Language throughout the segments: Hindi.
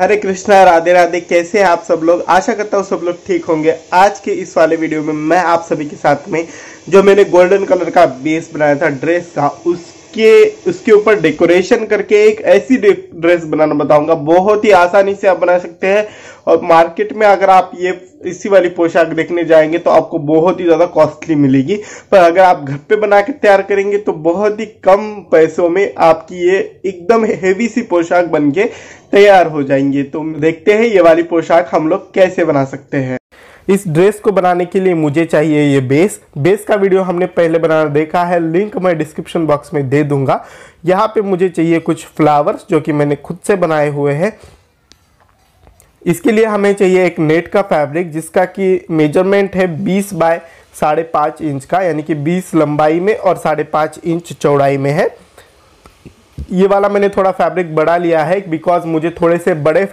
हरे कृष्णा राधे राधे कैसे हैं आप सब लोग आशा करता हूँ सब लोग ठीक होंगे आज के इस वाले वीडियो में मैं आप सभी के साथ में जो मैंने गोल्डन कलर का बेस बनाया था ड्रेस का उसके उसके ऊपर डेकोरेशन करके एक ऐसी ड्रेस बनाना बताऊंगा बहुत ही आसानी से आप बना सकते हैं और मार्केट में अगर आप ये इसी वाली पोशाक देखने जाएंगे तो आपको बहुत ही ज़्यादा कॉस्टली मिलेगी पर अगर आप घर पे बना के तैयार करेंगे तो बहुत ही कम पैसों में आपकी ये एकदम हेवी सी पोशाक बन के तैयार हो जाएंगे तो देखते हैं ये वाली पोशाक हम लोग कैसे बना सकते हैं इस ड्रेस को बनाने के लिए मुझे चाहिए ये बेस बेस का वीडियो हमने पहले बनाना देखा है लिंक मैं डिस्क्रिप्शन बॉक्स में दे दूंगा यहाँ पे मुझे चाहिए कुछ फ्लावर्स जो कि मैंने खुद से बनाए हुए हैं इसके लिए हमें चाहिए एक नेट का फैब्रिक जिसका कि मेजरमेंट है 20 बाय साढ़े पाँच इंच का यानी कि 20 लंबाई में और साढ़े पाँच इंच चौड़ाई में है ये वाला मैंने थोड़ा फैब्रिक बड़ा लिया है बिकॉज मुझे थोड़े से बड़े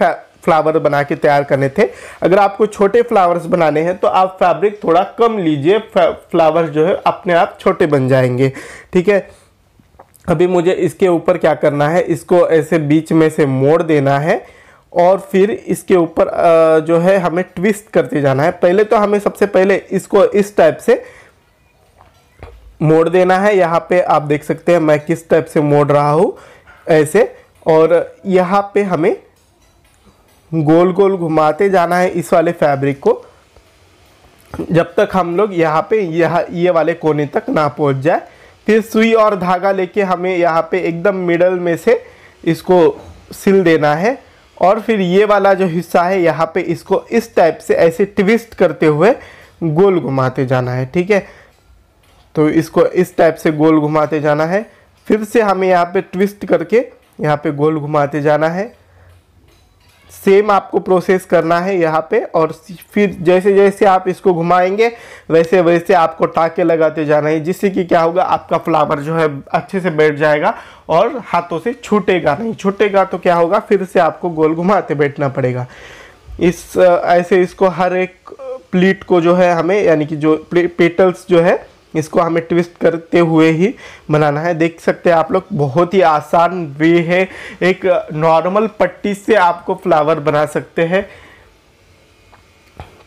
फ्लावर बना के तैयार करने थे अगर आपको छोटे फ्लावर्स बनाने हैं तो आप फैब्रिक थोड़ा कम लीजिए फ्लावर्स जो है अपने आप छोटे बन जाएंगे ठीक है अभी मुझे इसके ऊपर क्या करना है इसको ऐसे बीच में से मोड़ देना है और फिर इसके ऊपर जो है हमें ट्विस्ट करते जाना है पहले तो हमें सबसे पहले इसको इस टाइप से मोड़ देना है यहाँ पे आप देख सकते हैं मैं किस टाइप से मोड़ रहा हूँ ऐसे और यहाँ पे हमें गोल गोल घुमाते जाना है इस वाले फैब्रिक को जब तक हम लोग यहाँ पे यह ये वाले कोने तक ना पहुँच जाए फिर सुई और धागा लेके हमें यहाँ पे एकदम मिडल में से इसको सिल देना है और फिर ये वाला जो हिस्सा है यहाँ पे इसको इस टाइप से ऐसे ट्विस्ट करते हुए गोल घुमाते जाना है ठीक है तो इसको इस टाइप से गोल घुमाते जाना है फिर से हमें यहाँ पे ट्विस्ट करके यहाँ पे गोल घुमाते जाना है सेम आपको प्रोसेस करना है यहाँ पे और फिर जैसे जैसे आप इसको घुमाएंगे वैसे वैसे आपको टाके लगाते जाना है जिससे कि क्या होगा आपका फ्लावर जो है अच्छे से बैठ जाएगा और हाथों से छूटेगा नहीं छूटेगा तो क्या होगा फिर से आपको गोल घुमाते बैठना पड़ेगा इस ऐसे इसको हर एक प्लीट को जो है हमें यानी कि जो पेटल्स जो है इसको हमें ट्विस्ट करते हुए ही बनाना है देख सकते हैं आप लोग बहुत ही आसान वे है एक नॉर्मल पट्टी से आपको फ्लावर बना सकते हैं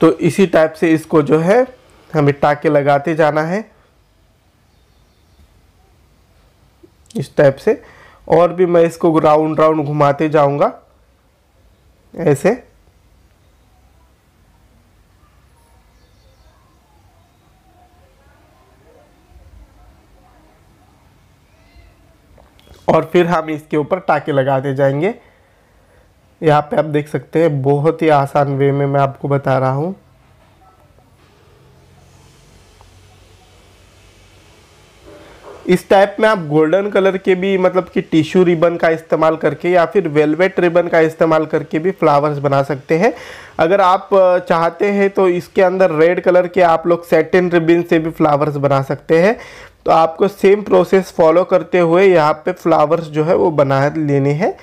तो इसी टाइप से इसको जो है हमें टाके लगाते जाना है इस टाइप से और भी मैं इसको राउंड राउंड घुमाते जाऊंगा ऐसे और फिर हम इसके ऊपर टाके लगाते जाएंगे यहाँ पे आप देख सकते हैं बहुत ही आसान वे में मैं आपको बता रहा हूँ इस टाइप में आप गोल्डन कलर के भी मतलब कि टिश्यू रिबन का इस्तेमाल करके या फिर वेलवेट रिबन का इस्तेमाल करके भी फ्लावर्स बना सकते हैं अगर आप चाहते हैं तो इसके अंदर रेड कलर के आप लोग सेटिन रिबन से भी फ्लावर्स बना सकते हैं तो आपको सेम प्रोसेस फॉलो करते हुए यहाँ पे फ्लावर्स जो है वो बना लेने हैं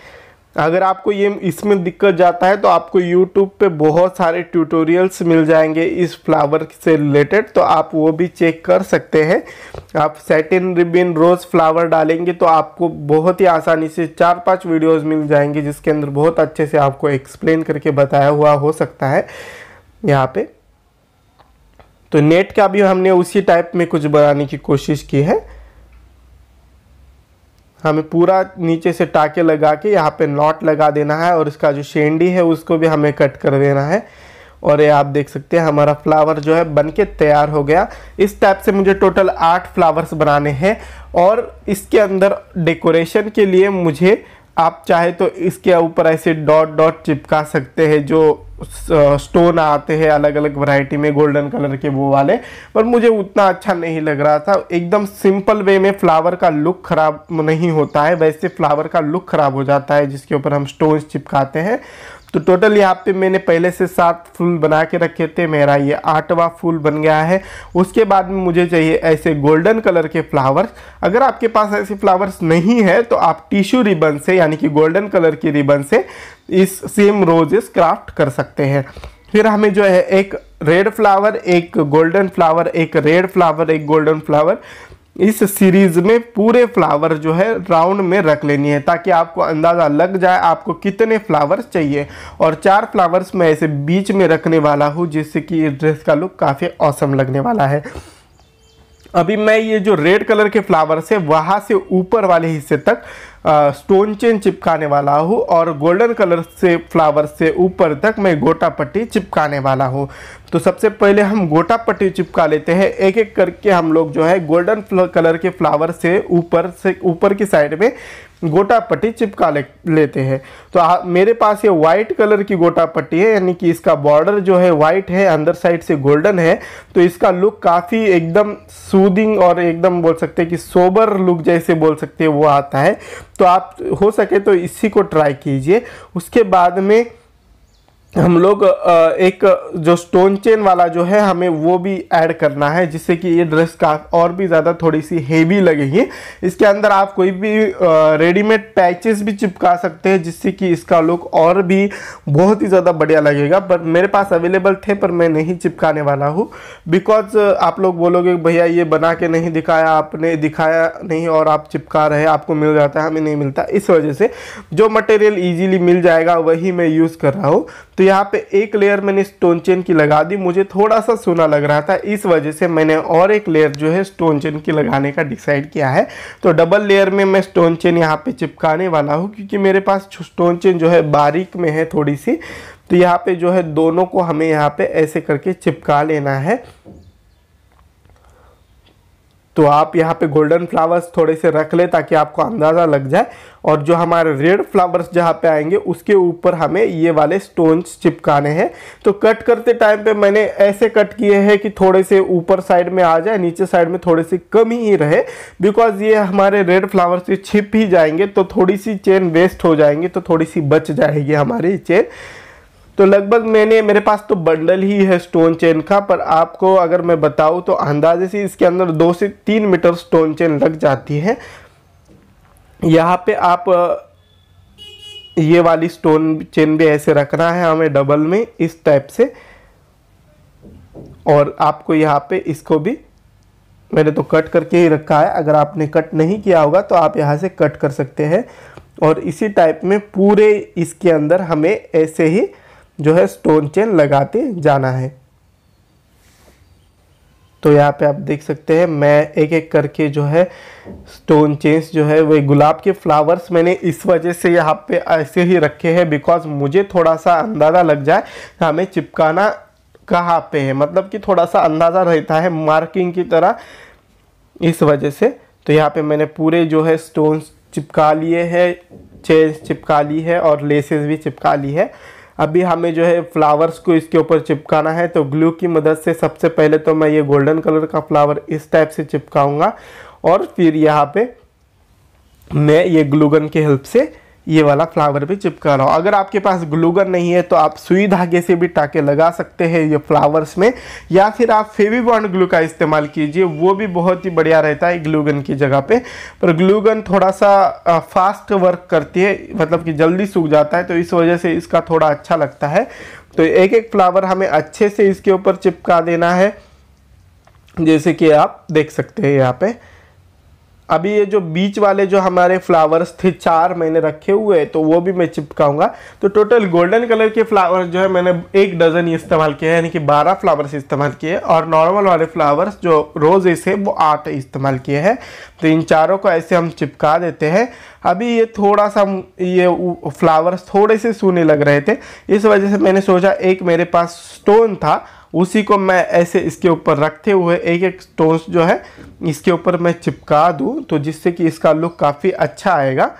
अगर आपको ये इसमें दिक्कत जाता है तो आपको यूट्यूब पे बहुत सारे ट्यूटोरियल्स मिल जाएंगे इस फ्लावर से रिलेटेड तो आप वो भी चेक कर सकते हैं आप सेटिन रिबिन रोज़ फ्लावर डालेंगे तो आपको बहुत ही आसानी से चार पांच वीडियोस मिल जाएंगे जिसके अंदर बहुत अच्छे से आपको एक्सप्लेन करके बताया हुआ हो सकता है यहाँ पर तो नेट का भी हमने उसी टाइप में कुछ बनाने की कोशिश की है हमें पूरा नीचे से टाके लगा के यहाँ पे नॉट लगा देना है और इसका जो शेंडी है उसको भी हमें कट कर देना है और ये आप देख सकते हैं हमारा फ्लावर जो है बनके तैयार हो गया इस टाइप से मुझे टोटल आठ फ्लावर्स बनाने हैं और इसके अंदर डेकोरेशन के लिए मुझे आप चाहे तो इसके ऊपर ऐसे डॉट डॉट चिपका सकते हैं जो स्टोन आते हैं अलग अलग वैरायटी में गोल्डन कलर के वो वाले पर मुझे उतना अच्छा नहीं लग रहा था एकदम सिंपल वे में फ्लावर का लुक ख़राब नहीं होता है वैसे फ्लावर का लुक ख़राब हो जाता है जिसके ऊपर हम स्टोन्स चिपकाते हैं तो टोटल यहाँ पे मैंने पहले से सात फूल बना के रखे थे मेरा ये आठवां फूल बन गया है उसके बाद में मुझे चाहिए ऐसे गोल्डन कलर के फ्लावर्स अगर आपके पास ऐसे फ्लावर्स नहीं है तो आप टिश्यू रिबन से यानी कि गोल्डन कलर के रिबन से इस सेम रोजेस क्राफ्ट कर सकते हैं फिर हमें जो है एक रेड फ्लावर एक गोल्डन फ्लावर एक रेड फ्लावर एक गोल्डन फ्लावर इस सीरीज़ में पूरे फ्लावर जो है राउंड में रख लेनी है ताकि आपको अंदाज़ा लग जाए आपको कितने फ्लावर्स चाहिए और चार फ्लावर्स मैं ऐसे बीच में रखने वाला हूँ जिससे कि ड्रेस का लुक काफ़ी औसम लगने वाला है अभी मैं ये जो रेड कलर के फ्लावर्स है वहाँ से ऊपर वाले हिस्से तक आ, स्टोन चेन चिपकाने वाला हूँ और गोल्डन कलर से फ्लावर से ऊपर तक मैं गोटा पट्टी चिपकाने वाला हूँ तो सबसे पहले हम गोटा पट्टी चिपका लेते हैं एक एक करके हम लोग जो है गोल्डन कलर के फ्लावर से ऊपर से ऊपर की साइड में गोटा पट्टी चिपका ले लेते हैं तो आ, मेरे पास ये वाइट कलर की गोटा पट्टी है यानी कि इसका बॉर्डर जो है वाइट है अंदर साइड से गोल्डन है तो इसका लुक काफ़ी एकदम सूदिंग और एकदम बोल सकते हैं कि सोबर लुक जैसे बोल सकते हैं वो आता है तो आप हो सके तो इसी को ट्राई कीजिए उसके बाद में हाँ। हम लोग एक जो स्टोन चेन वाला जो है हमें वो भी ऐड करना है जिससे कि ये ड्रेस का और भी ज़्यादा थोड़ी सी हेवी लगेगी इसके अंदर आप कोई भी रेडीमेड पैचेस भी चिपका सकते हैं जिससे कि इसका लुक और भी बहुत ही ज़्यादा बढ़िया लगेगा पर मेरे पास अवेलेबल थे पर मैं नहीं चिपकाने वाला हूँ बिकॉज आप लोग बोलोगे भैया ये बना के नहीं दिखाया आपने दिखाया नहीं और आप चिपका रहे आपको मिल जाता है हमें नहीं मिलता इस वजह से जो मटेरियल ईजिली मिल जाएगा वही मैं यूज़ कर रहा हूँ तो यहाँ पे एक लेयर मैंने स्टोन चेन की लगा दी मुझे थोड़ा सा सोना लग रहा था इस वजह से मैंने और एक लेयर जो है स्टोन चेन की लगाने का डिसाइड किया है तो डबल लेयर में मैं स्टोन चेन यहाँ पे चिपकाने वाला हूँ क्योंकि मेरे पास स्टोन चेन जो है बारीक में है थोड़ी सी तो यहाँ पे जो है दोनों को हमें यहाँ पे ऐसे करके चिपका लेना है तो आप यहाँ पे गोल्डन फ्लावर्स थोड़े से रख ले ताकि आपको अंदाज़ा लग जाए और जो हमारे रेड फ्लावर्स जहाँ पे आएंगे उसके ऊपर हमें ये वाले स्टोन्स चिपकाने हैं तो कट करते टाइम पे मैंने ऐसे कट किए हैं कि थोड़े से ऊपर साइड में आ जाए नीचे साइड में थोड़े से कम ही रहे बिकॉज ये हमारे रेड फ्लावर्स से छिप ही जाएंगे तो थोड़ी सी चेन वेस्ट हो जाएंगे तो थोड़ी सी बच जाएगी हमारी चेन तो लगभग मैंने मेरे पास तो बंडल ही है स्टोन चेन का पर आपको अगर मैं बताऊँ तो अंदाजे से इसके अंदर दो से तीन मीटर स्टोन चेन लग जाती है यहाँ पे आप ये वाली स्टोन चेन भी ऐसे रखना है हमें डबल में इस टाइप से और आपको यहाँ पे इसको भी मैंने तो कट करके ही रखा है अगर आपने कट नहीं किया होगा तो आप यहाँ से कट कर सकते हैं और इसी टाइप में पूरे इसके अंदर हमें ऐसे ही जो है स्टोन चेन लगाते जाना है तो यहाँ पे आप देख सकते हैं मैं एक एक करके जो है स्टोन चेंस जो है वही गुलाब के फ्लावर्स मैंने इस वजह से यहाँ पे ऐसे ही रखे हैं बिकॉज मुझे थोड़ा सा अंदाज़ा लग जाए हमें चिपकाना कहाँ पे है मतलब कि थोड़ा सा अंदाज़ा रहता है मार्किंग की तरह इस वजह से तो यहाँ पे मैंने पूरे जो है स्टोन चिपका लिए हैं चेंस चिपका ली है और लेसेस भी चिपका ली है अभी हमें जो है फ्लावर्स को इसके ऊपर चिपकाना है तो ग्लू की मदद से सबसे पहले तो मैं ये गोल्डन कलर का फ्लावर इस टाइप से चिपकाऊंगा और फिर यहाँ पे मैं ये ग्लूगन के हेल्प से ये वाला फ्लावर भी चिपका रहा हो अगर आपके पास ग्लूगन नहीं है तो आप सुई धागे से भी टाके लगा सकते हैं ये फ्लावर्स में या फिर आप फेवी बॉन्ड ग्लू का इस्तेमाल कीजिए वो भी बहुत ही बढ़िया रहता है ग्लूगन की जगह पे पर ग्लूगन थोड़ा सा फास्ट वर्क करती है मतलब कि जल्दी सूख जाता है तो इस वजह से इसका थोड़ा अच्छा लगता है तो एक एक फ्लावर हमें अच्छे से इसके ऊपर चिपका देना है जैसे कि आप देख सकते हैं यहाँ पर अभी ये जो बीच वाले जो हमारे फ्लावर्स थे चार मैंने रखे हुए हैं तो वो भी मैं चिपकाऊंगा तो टोटल गोल्डन कलर के फ्लावर्स जो है मैंने एक डजन इस्तेमाल किए हैं यानी कि बारह फ्लावर्स इस्तेमाल किए और नॉर्मल वाले फ्लावर्स जो रोजेस है वो आठ इस्तेमाल किए हैं तो इन चारों को ऐसे हम चिपका देते हैं अभी ये थोड़ा सा ये फ्लावर्स थोड़े से सूने लग रहे थे इस वजह से मैंने सोचा एक मेरे पास स्टोन था उसी को मैं ऐसे इसके ऊपर रखते हुए एक एक स्टोन्स जो है इसके ऊपर मैं चिपका दूँ तो जिससे कि इसका लुक काफ़ी अच्छा आएगा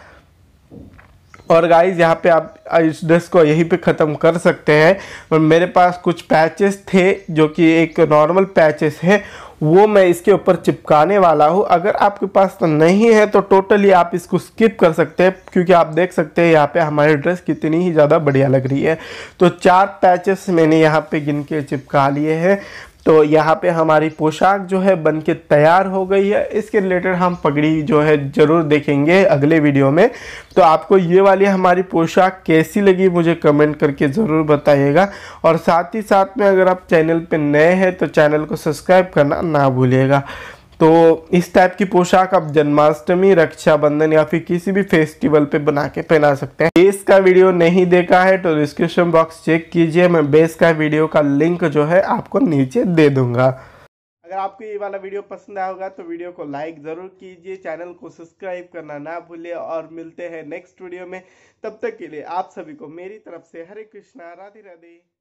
और गाइज यहाँ पे आप इस ड्रेस को यहीं पे ख़त्म कर सकते हैं और मेरे पास कुछ पैचेस थे जो कि एक नॉर्मल पैचेस है वो मैं इसके ऊपर चिपकाने वाला हूँ अगर आपके पास तो नहीं है तो टोटली आप इसको स्किप कर सकते हैं क्योंकि आप देख सकते हैं यहाँ पे हमारी ड्रेस कितनी ही ज़्यादा बढ़िया लग रही है तो चार पैचेस मैंने यहाँ पे गिन के चिपका लिए हैं तो यहाँ पे हमारी पोशाक जो है बन के तैयार हो गई है इसके रिलेटेड हम पगड़ी जो है ज़रूर देखेंगे अगले वीडियो में तो आपको ये वाली हमारी पोशाक कैसी लगी मुझे कमेंट करके ज़रूर बताइएगा और साथ ही साथ में अगर आप चैनल पर नए हैं तो चैनल को सब्सक्राइब करना ना भूलिएगा तो इस टाइप की पोशाक आप जन्माष्टमी रक्षाबंधन या फिर किसी भी फेस्टिवल पे बना के पहना सकते हैं बेस का वीडियो नहीं देखा है तो डिस्क्रिप्शन बॉक्स चेक कीजिए मैं बेस का वीडियो का लिंक जो है आपको नीचे दे दूंगा अगर आपको ये वाला वीडियो पसंद आया होगा तो वीडियो को लाइक ज़रूर कीजिए चैनल को सब्सक्राइब करना ना भूलिए और मिलते हैं नेक्स्ट वीडियो में तब तक के लिए आप सभी को मेरी तरफ से हरे कृष्णा राधे राधे